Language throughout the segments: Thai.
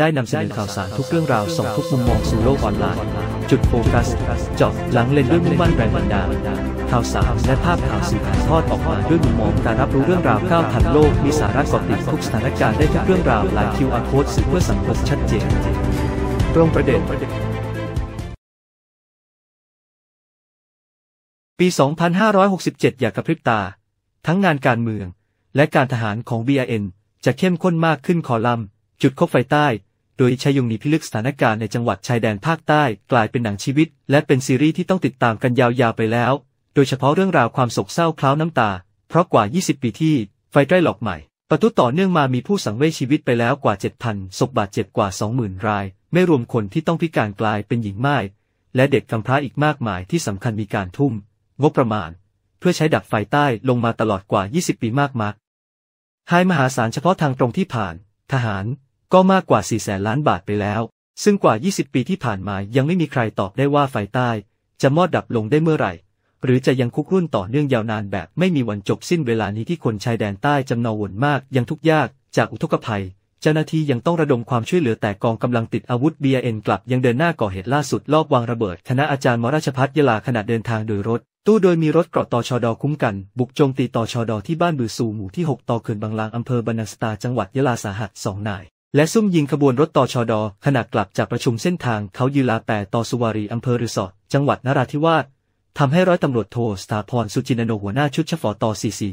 ได้นำเสนอข่าวสารทุกเรื่องราวส่งทุกมุมมองสู่โลกออนไลน์ จุดโฟกัสเจาะหลังเลนด้วยมุมมั่นแรงบันดาลข่าวสารและภาพข่าวสื่อถ่ายทอดออกมาด้วยมุมมองการรับรู้เรื่องราวข้าวทันโลกมีสาระกอติดทุกสถานการณ์ได้ทุกเรื่องราวหลายคิวอาร์โค้ดสื่อเพื่อสังคมชัดเจน ตรงประเด็นปี 2567 อย่ากระพริบตา ทั้งงานการเมืองและการทหารของ BIN จะเข้มข้นมากขึ้นคอลัมน์จุดคบไฟใต้โดยใช้ยงหนีพิลึกสถานการณ์ในจังหวัดชายแดนภาคใต้กลายเป็นหนังชีวิต และเป็นซีรีส์ที่ต้องติดตามกันยาวๆไปแล้ว โดยเฉพาะเรื่องราวความโศกเศร้าคล้าวน้ำตา เพราะกว่า 20 ปีที่ไฟใกล้หลอกใหม่ ประตูต่อเนื่องมามีผู้สังเวยชีวิตไปแล้วกว่า 7,000 ศพบาดเจ็บกว่า 20,000 ราย ไม่รวมคนที่ต้องพิการกลายเป็นหญิงไม้ และเด็กกำพร้าอีกมากมายที่สำคัญมีการทุ่ม งบประมาณ เพื่อใช้ดับไฟใต้ลงมาตลอดกว่า 20 ปีมากมากหายมหาศาลเฉพาะทางตรงที่ผ่าน ทหารก็มากกว่า4แสนล้านบาทไปแล้ว ซึ่งกว่า 20 ปีที่ผ่านมายังไม่มีใครตอบได้ว่าไฟใต้จะมอดดับลงได้เมื่อไหร่ หรือจะยังคุกรุ่นต่อเนื่องยาวนานแบบไม่มีวันจบสิ้นเวลานี้ที่คนชายแดนใต้จำนวนมากยังทุกยากจากอุทกภัยเจ้าหน้าที่ยังต้องระดมความช่วยเหลือแต่กองกำลังติดอาวุธ BRN กลับยังเดินหน้าก่อเหตุล่าสุดลอบวางระเบิด คณะอาจารย์มราชพัฒยาลาขณะเดินทางโดยรถ ตู้โดยมีรถเกราะตอชอดอคุ้มกัน บุกโจมตีตอชอดอที่บ้านบือสูหมู่ที่ 6ต่อเขื่อนบางลางอำเภอบรรณสตาจังหวัดยะลาสาหัสสองนายและซุ่มยิงขบวนรถต่อชอดอขณะกลับจากประชุมเส้นทางเขายูลาแปต่อสุวารีอำเภอรือสอจังหวัดนราธิวาสทำให้ร้อยตำรวจโทสถาพรสุจินโนหัวหน้าชุดชฟอต่อ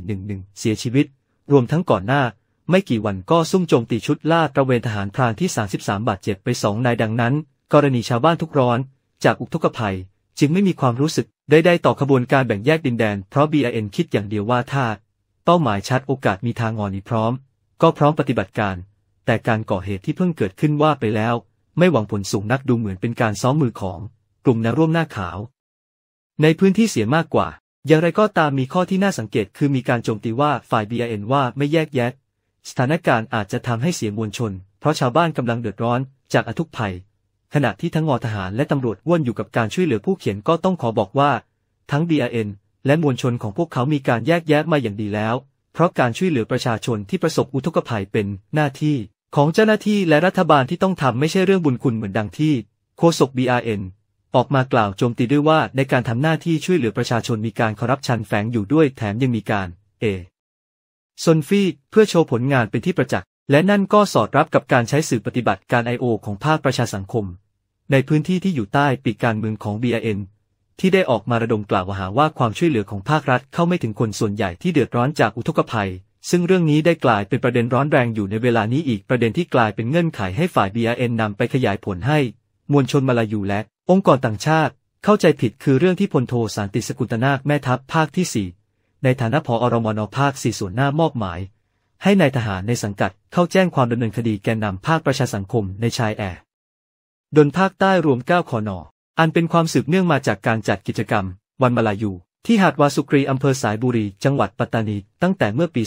4411 เสียชีวิต รวมทั้งก่อนหน้าไม่กี่วันก็ซุ่มโจมตีชุดล่าตระเวนทหารพรานที่ 33 บาดเจ็บไปสองนายดังนั้น กรณีชาวบ้านทุกร้อน จากอุกทกภัยจึงไม่มีความรู้สึกใดๆต่อขบวนการแบ่งแยกดินแดน เพราะ BIN คิดอย่างเดียวว่าถ้าเป้าหมายชัดโอกาสมีทางงอนอีพร้อมก็พร้อมปฏิบัติการแต่การก่อเหตุที่เพิ่งเกิดขึ้นว่าไปแล้ว ไม่หวังผลสูงนักดูเหมือนเป็นการซ้อมมือของ กลุ่มนวร่วมหน้าขาว ในพื้นที่เสียมากกว่า อย่างไรก็ตามมีข้อที่น่าสังเกตคือมีการโจมตีว่า ฝ่าย BIN ว่าไม่แยกแยะ สถานการณ์อาจจะทำให้เสียมวลชน เพราะชาวบ้านกำลังเดือดร้อนจากอทุกภัย ขณะที่ทั้งอทหารและตำรวจว่นอยู่กับการช่วยเหลือผู้เขียนก็ต้องขอบอกว่า ทั้ง BIN และมวลชนของพวกเขามีการแยกแยะมาอย่างดีแล้ว เพราะการช่วยเหลือประชาชนที่ประสบอุทกภัยเป็นหน้าที่ของเจ้าหน้าที่และรัฐบาลที่ต้องทำไม่ใช่เรื่องบุญคุณเหมือนดังที่โฆษก BRN ออกมากล่าวโจมตีด้วยว่าในการทำหน้าที่ช่วยเหลือประชาชนมีการคอรัปชันแฝงอยู่ด้วยแถมยังมีการเอซนฟีเพื่อโชว์ผลงานเป็นที่ประจักษ์ และนั่นก็สอดรับกับการใช้สื่อปฏิบัติการ I.O. ของภาคประชาสังคม ในพื้นที่ที่อยู่ใต้ปีกการเมืองของ BRN ที่ได้ออกมาระดมกล่าวหาว่าความช่วยเหลือของภาครัฐเข้าไม่ถึงคนส่วนใหญ่ที่เดือดร้อนจากอุทกภัยซึ่งเรื่องนี้ได้กลายเป็นประเด็นร้อนแรงอยู่ในเวลานี้อีก ประเด็นที่กลายเป็นเงื่อนไขให้ฝ่าย BRN นำไปขยายผลให้ มวลชนมาลายูและองค์กรต่างชาติ เข้าใจผิดคือเรื่องที่พลโทสันติสกุลตนาคแม่ทัพภาคที่ 4 ในฐานะผออรมนภาค 4 ส่วนหน้ามอบหมาย ให้นายทหารในสังกัดเข้าแจ้งความดำเนินคดีแกนนำภาคประชาสังคมในชายแอร์ดนภาคใต้รวม9ขอนออันเป็นความสืบเนื่องมาจากการจัดกิจกรรม วันมาลายูที่หาดวาสุกรีอำเภอสายบุรี จังหวัดปัตตานีตั้งแต่เมื่อปี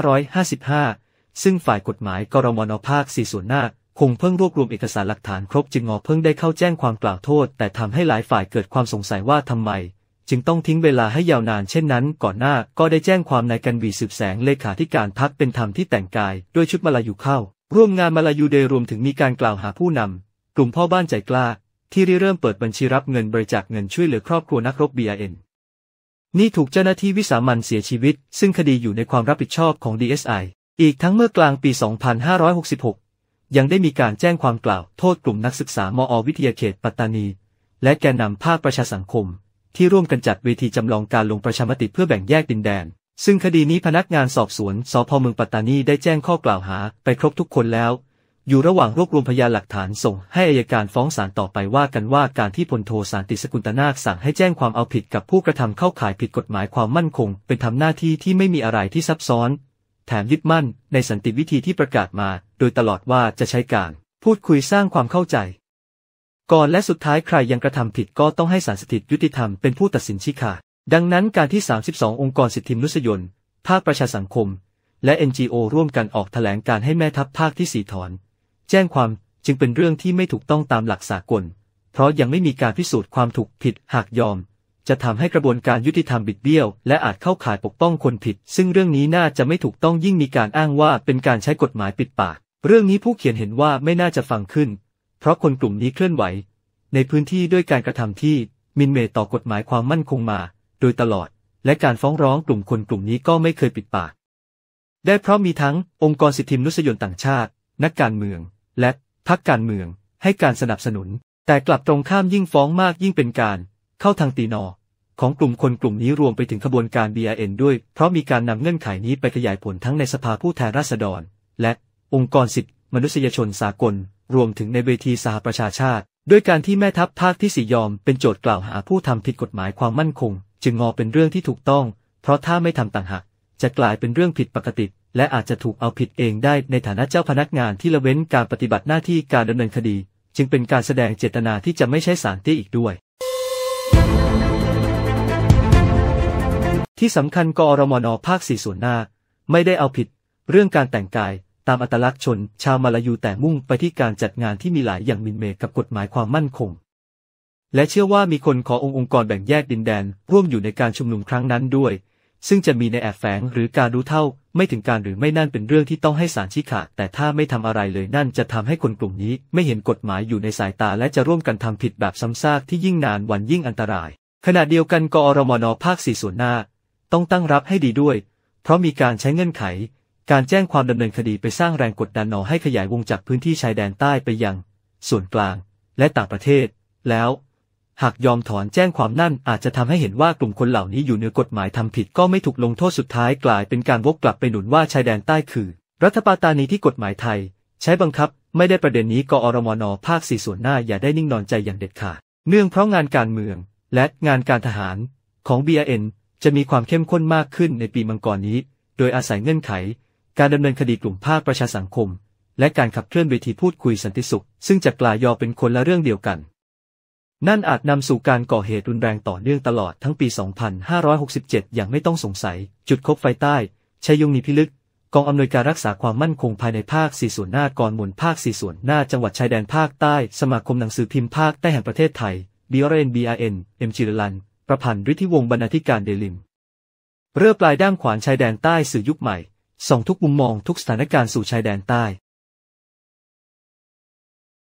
2555 ซึ่งฝ่ายกฎหมายกรมนภาค4ส่วนหน้า คงเพิ่งรวบรวมเอกสารหลักฐานครบจึงงอเพิ่งได้เข้าแจ้งความกล่าวโทษ แต่ทำให้หลายฝ่ายเกิดความสงสัยว่าทำไมจึงต้องทิ้งเวลาให้ยาวนานเช่นนั้นก่อนหน้าก็ได้แจ้งความนายกันวีสืบแสงเลขาธิการพักเป็นธรรมที่แต่งกายด้วยชุดมาลายูเข้าร่วมงานมาลายูเดย์รวมถึงมีการกล่าวหาผู้นำ กลุ่มพ่อบ้านใจกล้า ที่เริ่มเปิดบัญชีรับเงินบริจาคเงินช่วยเหลือครอบครัวนักรบ BRN นี่ถูกเจ้าหน้าที่วิสามันเสียชีวิต ซึ่งคดีอยู่ในความรับผิดชอบของ DSI อีกทั้งเมื่อกลางปี 2566 ยังได้มีการแจ้งความกล่าวโทษกลุ่มนักศึกษามอวิทยาเขตปัตตานี และแกนนำภาคประชาสังคม ที่ร่วมกันจัดเวทีจำลองการลงประชามติเพื่อแบ่งแยกดินแดน ซึ่งคดีนี้พนักงานสอบสวนสพเมืองปัตตานีได้แจ้งข้อกล่าวหาไปครบทุกคนแล้วอยู่ระหว่างรวบรวมพยานหลักฐานส่งให้อายการฟ้องศาลต่อไปว่ากันว่าการที่พลโทสารติสกุลตนาคสั่งให้แจ้งความเอาผิดกับผู้กระทำเข้าข่ายผิดกฎหมายความมั่นคงเป็นทำหน้าที่ที่ไม่มีอะไรที่ซับซ้อน แถมยึดมั่นในสันติวิธีที่ประกาศมา โดยตลอดว่าจะใช้การ พูดคุยสร้างความเข้าใจ ก่อนและสุดท้ายใครยังกระทำผิดก็ต้องให้ศาลสถิตยุติธรรมเป็นผู้ตัดสินชี้ขาดดังนั้น การที่ 32 องค์กรสิทธิมนุษยชนภาคประชาสังคมและ NGO ร่วมกันออกแถลงการให้แม่ทัพภาคที่สีถอนแจ้งความจึงเป็นเรื่องที่ไม่ถูกต้องตามหลักสากล เพราะยังไม่มีการพิสูจน์ความถูกผิดหากยอม จะทำให้กระบวนการยุติธรรมบิดเบี้ยว และอาจเข้าข่ายปกป้องคนผิด ซึ่งเรื่องนี้น่าจะไม่ถูกต้องยิ่งมีการอ้างว่าเป็นการใช้กฎหมายปิดปาก เรื่องนี้ผู้เขียนเห็นว่าไม่น่าจะฟังขึ้น เพราะคนกลุ่มนี้เคลื่อนไหว ในพื้นที่ด้วยการกระทำที่มินเมตต่อกฎหมายความมั่นคงมา โดยตลอด และการฟ้องร้องกลุ่มคนกลุ่มนี้ก็ไม่เคยปิดปาก ได้เพราะมีทั้งองค์กรสิทธิมนุษยชนต่างชาตินักการเมืองและพักการเมืองให้การสนับสนุน แต่กลับตรงข้ามยิ่งฟ้องมากยิ่งเป็นการ เข้าทางตีนอ ของกลุ่มคนกลุ่มนี้รวมไปถึงขบวนการ BRN ด้วย เพราะมีการนำเงื่อนไขนี้ไปขยายผลทั้งในสภาผู้แทนราษฎร และองค์กรสิทธิมนุษยชนสากล รวมถึงในเวทีสหประชาชาติ ด้วยการที่แม่ทัพภาคที่สี่ยอมเป็นโจทย์กล่าวหาผู้ทำผิดกฎหมายความมั่นคงจึงงอเป็นเรื่องที่ถูกต้อง เพราะถ้าไม่ทำต่างหากจะกลายเป็นเรื่องผิดปกติและอาจจะถูกเอาผิดเองได้ในฐานะเจ้าพนักงานที่ละเว้นการปฏิบัติหน้าที่การดำเนินคดี จึงเป็นการแสดงเจตนาที่จะไม่ใช้สารที่อีกด้วย ที่สำคัญกอรมนภาคสี่ส่วนหน้าไม่ได้เอาผิด เรื่องการแต่งกายตามอัตลักษณ์ชน ชาวมาลายูแต่มุ่งไปที่การจัดงานที่มีหลายอย่างมินเมกับกฎหมายความมั่นคง และเชื่อว่ามีคนขององค์กรแบ่งแยกดินแดนร่วมอยู่ในการชุมนุมครั้งนั้นด้วยซึ่งจะมีในแอบแฝงหรือการรู้เท่า ไม่ถึงการหรือไม่นั่นเป็นเรื่องที่ต้องให้สารชี้ขาด แต่ถ้าไม่ทำอะไรเลยนั่นจะทำให้คนกลุ่มนี้ไม่เห็นกฎหมายอยู่ในสายตาและจะร่วมกันทำผิดแบบซ้ำซากที่ยิ่งนานวันยิ่งอันตราย ขณะเดียวกันกอรมนภาคสี่ส่วนหน้า ต้องตั้งรับให้ดีด้วยเพราะมีการใช้เงื่อนไข การแจ้งความดำเนินคดีไปสร้างแรงกดดันหนอให้ขยายวงจากพื้นที่ชายแดนใต้ไปยัง ส่วนกลางและต่างประเทศแล้วหากยอมถอนแจ้งความนั่นอาจจะทำให้เห็นว่ากลุ่มคนเหล่านี้อยู่เหนือกฎหมายทำผิดก็ไม่ถูกลงโทษสุดท้ายกลายเป็นการวกกลับไปหนุนว่าชายแดนใต้คือ รัฐปาตานีที่กฎหมายไทยใช้บังคับไม่ได้ประเด็นนี้กอรมนภาคสี่ส่วนหน้าอย่าได้นิ่งนอนใจอย่างเด็ดขาดเนื่องเพราะงานการเมืองและงานการทหารของ BRN จะมีความเข้มข้นมากขึ้นในปีมังกรนี้ โดยอาศัยเงื่อนไข การดำเนินคดีกลุ่มภาคประชาสังคม และการขับเคลื่อนเวทีพูดคุยสันติสุข ซึ่งจะกลายยอเป็นคนละเรื่องเดียวกันนั่นอาจนำสู่การก่อเหตุ รุนแรงต่อเนื่องตลอดทั้งปี 2567 อย่างไม่ต้องสงสัย จุดคบไฟใต้ ชัยยงมีพิลึก กองอำนวยการรักษาความมั่นคงภายในภาค 4 ส่วนหน้ากรมุนภาค 4 ส่วนหน้าจังหวัดชายแดนภาคใต้ สมาคมหนังสือพิมพ์ภาคใต้แห่งประเทศไทย BRN BRN M จิรลัน ประพันธ์ฤทธิวงศ์ บรรณาธิการเดลิม เรือปลายด้ามขวานชายแดนใต้สื่อยุคใหม่ ส่องทุกมุมมอง ทุกสถานการณ์สู่ชายแดนใต้